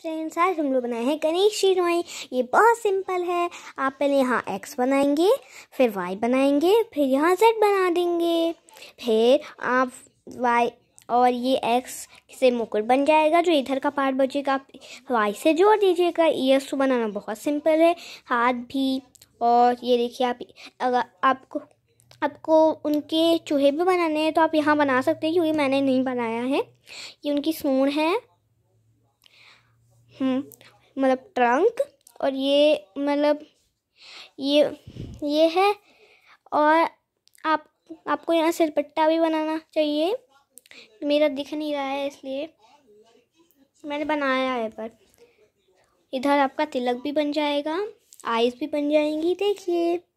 friends आज हम लोग बनाए हैं गणेश शिरवाई ये बहुत सिंपल है आप पहले यहाँ एक्स बनाएंगे फिर वाई बनाएंगे फिर यहाँ जेड बना देंगे फिर आप वाई और ये एक्स से मुकुट बन जाएगा जो इधर का पार्ट बचेगा आप वाई से जोड़ दीजिएगा ईयर्स तो बनाना बहुत सिंपल है हाथ भी और ये देखिए आप अगर आपको आपको उनके चूहे भी बनाने हैं तो आप यहाँ बना सकते हैं क्योंकि मैंने नहीं बनाया है ये उनकी सूढ़ है हम्म, मतलब ट्रंक और ये मतलब ये ये है और आप आपको यहाँ सिरपट्टा भी बनाना चाहिए मेरा दिख नहीं रहा है इसलिए मैंने बनाया है पर इधर आपका तिलक भी बन जाएगा आइस भी बन जाएंगी देखिए